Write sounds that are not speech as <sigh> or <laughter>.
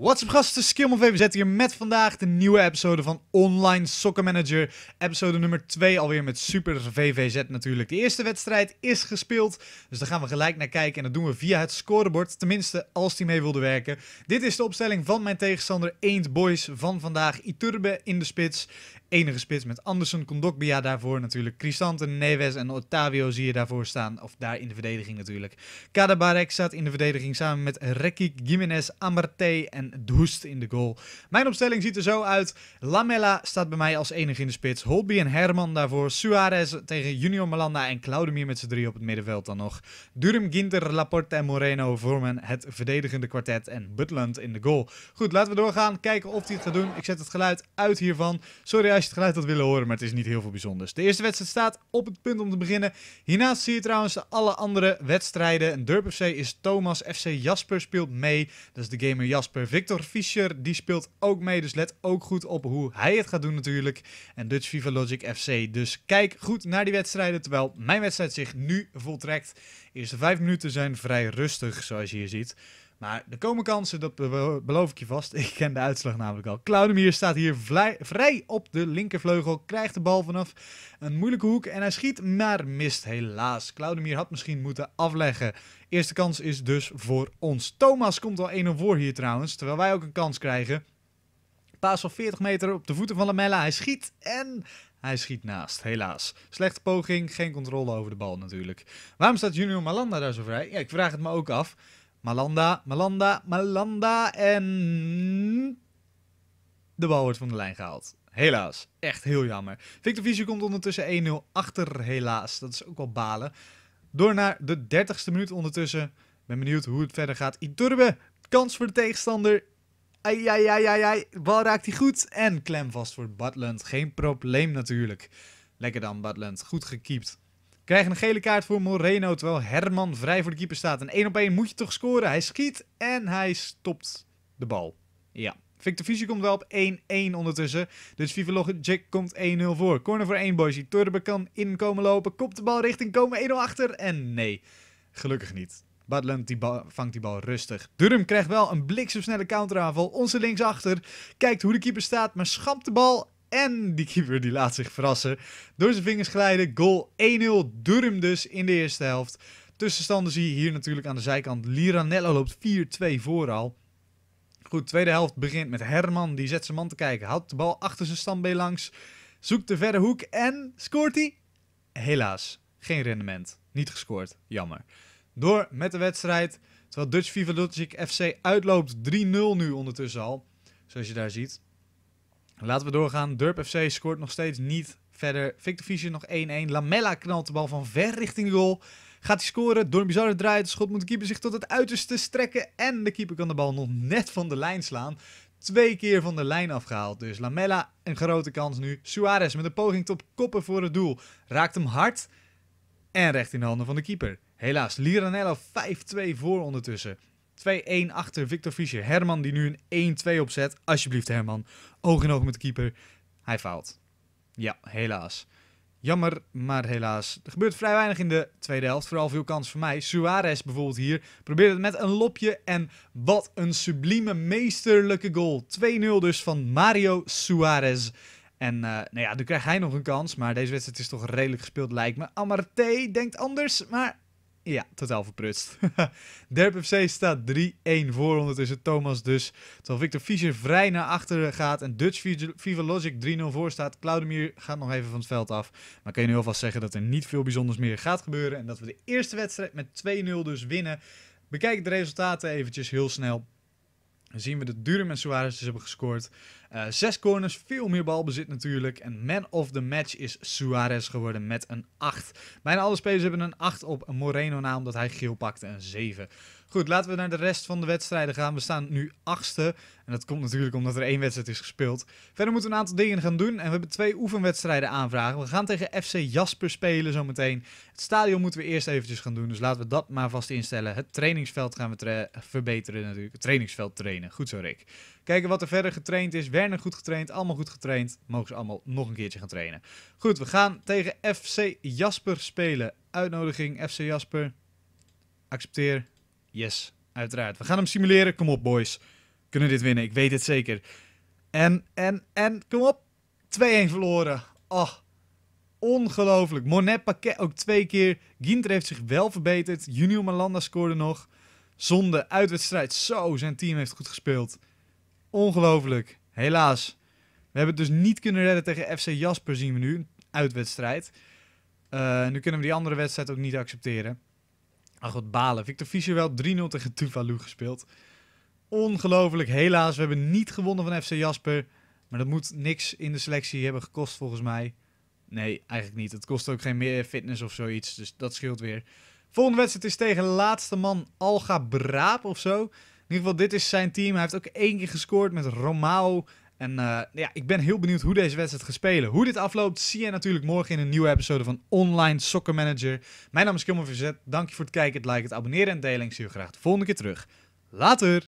What's up gasten, Skillman VVZ hier met vandaag de nieuwe episode van Online Soccer Manager. Episode nummer 2 alweer met Super VVZ natuurlijk. De eerste wedstrijd is gespeeld, dus daar gaan we gelijk naar kijken. En dat doen we via het scorebord, tenminste als die mee wilde werken. Dit is de opstelling van mijn tegenstander Eend Boys van vandaag. Iturbe in de spits, enige spits met Anderson, Condokbia daarvoor natuurlijk. Cristante, Neves en Otavio zie je daarvoor staan, of daar in de verdediging natuurlijk. Kadabarek staat in de verdediging samen met Rekik, Jiménez, Amarte en en hoest in de goal. Mijn opstelling ziet er zo uit. Lamella staat bij mij als enige in de spits. Holby en Herman daarvoor. Suarez tegen Junior Malanda en Claudemir met z'n drie op het middenveld dan nog. Durum Ginter, Laporte en Moreno vormen het verdedigende kwartet. En Butland in de goal. Goed, laten we doorgaan. Kijken of hij het gaat doen. Ik zet het geluid uit hiervan. Sorry als je het geluid had willen horen, maar het is niet heel veel bijzonders. De eerste wedstrijd staat op het punt om te beginnen. Hiernaast zie je trouwens alle andere wedstrijden. Durp FC is Thomas, FC Jasper speelt mee. Dat is de gamer Jasper Victor Fischer, die speelt ook mee. Dus let ook goed op hoe hij het gaat doen natuurlijk. En Dutch Viva Logic FC. Dus kijk goed naar die wedstrijden. Terwijl mijn wedstrijd zich nu voltrekt. De eerste vijf minuten zijn vrij rustig, zoals je hier ziet. Maar er komen kansen, dat beloof ik je vast. <laughs> Ik ken de uitslag namelijk al. Claudemir staat hier vrij op de linkervleugel. Krijgt de bal vanaf een moeilijke hoek. En hij schiet, maar mist helaas. Claudemir had misschien moeten afleggen. Eerste kans is dus voor ons. Thomas komt al 1-0 voor hier trouwens. Terwijl wij ook een kans krijgen. Paas van 40 meter op de voeten van Lamella. Hij schiet en hij schiet naast, helaas. Slechte poging, geen controle over de bal natuurlijk. Waarom staat Junior Malanda daar zo vrij? Ja, ik vraag het me ook af. Malanda, Malanda, Malanda en de bal wordt van de lijn gehaald. Helaas. Echt heel jammer. Victor Visie komt ondertussen 1-0 achter, helaas. Dat is ook wel balen. Door naar de 30ste minuut ondertussen. Ben benieuwd hoe het verder gaat. Iturbe, kans voor de tegenstander. Ai, ai, ai, ai, ai. Bal raakt hij goed. En klem vast voor Badland. Geen probleem natuurlijk. Lekker dan, Badland. Goed gekiept. Krijgen een gele kaart voor Moreno, terwijl Herman vrij voor de keeper staat. En 1 op 1 moet je toch scoren. Hij schiet en hij stopt de bal. Ja. Victor Fischer komt wel op 1-1 ondertussen. Dus Viva Jack komt 1-0 voor. Corner voor 1 boysie. Torbe kan inkomen lopen. Kopt de bal richting komen 1-0 achter. En nee, gelukkig niet. Badland die vangt die bal rustig. Durham krijgt wel een bliksemsnelle counteraanval. Onze linksachter kijkt hoe de keeper staat, maar schapt de bal en die keeper die laat zich verrassen. Door zijn vingers glijden. Goal 1-0. Durum dus in de eerste helft. Tussenstanden zie je hier natuurlijk aan de zijkant. Liranello loopt 4-2 voor al. Goed, tweede helft begint met Herman. Die zet zijn man te kijken. Houdt de bal achter zijn standbeen langs. Zoekt de verre hoek en scoort hij. Helaas, geen rendement. Niet gescoord. Jammer. Door met de wedstrijd. Terwijl Dutch Viva Logic FC uitloopt 3-0 nu ondertussen al. Zoals je daar ziet. Laten we doorgaan. Durp FC scoort nog steeds niet verder. Victor Fischer nog 1-1. Lamella knalt de bal van ver richting goal. Gaat hij scoren door een bizarre draai. het schot moet de keeper zich tot het uiterste strekken. En de keeper kan de bal nog net van de lijn slaan. Twee keer van de lijn afgehaald. Dus Lamella een grote kans nu. Suarez met een poging tot koppen voor het doel. Raakt hem hard en recht in de handen van de keeper. Helaas, Liranello 5-2 voor ondertussen. 2-1 achter Victor Fischer. Herman die nu een 1-2 opzet. Alsjeblieft Herman. Oog in oog met de keeper. Hij faalt. Ja, helaas. Jammer, maar helaas. Er gebeurt vrij weinig in de tweede helft. Vooral veel kans voor mij. Suarez bijvoorbeeld hier. Probeert het met een lopje. En wat een sublieme, meesterlijke goal. 2-0 dus van Mario Suarez. En uh, nou ja, nu krijgt hij nog een kans. Maar deze wedstrijd is toch redelijk gespeeld, lijkt me. Amarté denkt anders, maar ja, totaal verprutst. <laughs> Derp FC staat 3-1 voor ondertussen Thomas dus. Terwijl Victor Fischer vrij naar achteren gaat en Dutch Viva Logic 3-0 voor staat. Claudemir gaat nog even van het veld af. Maar kan je nu alvast zeggen dat er niet veel bijzonders meer gaat gebeuren. En dat we de eerste wedstrijd met 2-0 dus winnen. Bekijk de resultaten eventjes heel snel. Dan zien we dat Durum en Suarez dus hebben gescoord. Uh, zes corners, veel meer balbezit natuurlijk. En man of the match is Suarez geworden met een 8. Bijna alle spelers hebben een 8 op Moreno na, omdat hij geel pakte een 7. Goed, laten we naar de rest van de wedstrijden gaan. We staan nu achtste. En dat komt natuurlijk omdat er één wedstrijd is gespeeld. Verder moeten we een aantal dingen gaan doen. En we hebben twee oefenwedstrijden aanvragen. We gaan tegen FC Jasper spelen zometeen. Het stadion moeten we eerst eventjes gaan doen. Dus laten we dat maar vast instellen. Het trainingsveld gaan we verbeteren natuurlijk. Het trainingsveld trainen. Goed zo, Rick. Kijken wat er verder getraind is. Werner goed getraind, allemaal goed getraind. Mogen ze allemaal nog een keertje gaan trainen. Goed, we gaan tegen FC Jasper spelen. Uitnodiging FC Jasper. Accepteer. Yes, uiteraard. We gaan hem simuleren. Kom op, boys. Kunnen dit winnen, ik weet het zeker. En, en, en, kom op. 2-1 verloren. Oh, ongelooflijk. Monet Paquet ook twee keer. Ginter heeft zich wel verbeterd. Junior Malanda scoorde nog. Zonde, uitwedstrijd. Zo, zijn team heeft goed gespeeld. Ongelooflijk. Helaas. We hebben het dus niet kunnen redden tegen FC Jasper, zien we nu. Uitwedstrijd. Eh, nu kunnen we die andere wedstrijd ook niet accepteren. Ach, wat balen. Victor Fischer wel 3-0 tegen Tuvalu gespeeld. Ongelooflijk, helaas. We hebben niet gewonnen van FC Jasper. Maar dat moet niks in de selectie hebben gekost, volgens mij. Nee, eigenlijk niet. Het kost ook geen meer fitness of zoiets. Dus dat scheelt weer. Volgende wedstrijd is tegen laatste man Alga Braap of zo. In ieder geval, dit is zijn team. Hij heeft ook één keer gescoord met Romao. En eh, ja, ik ben heel benieuwd hoe deze wedstrijd gaat spelen. Hoe dit afloopt, zie je natuurlijk morgen in een nieuwe episode van Online Soccer Manager. Mijn naam is Kilmer Verzet. Dank je voor het kijken, het liken, het abonneren en delen. Ik zie je graag de volgende keer terug. Later!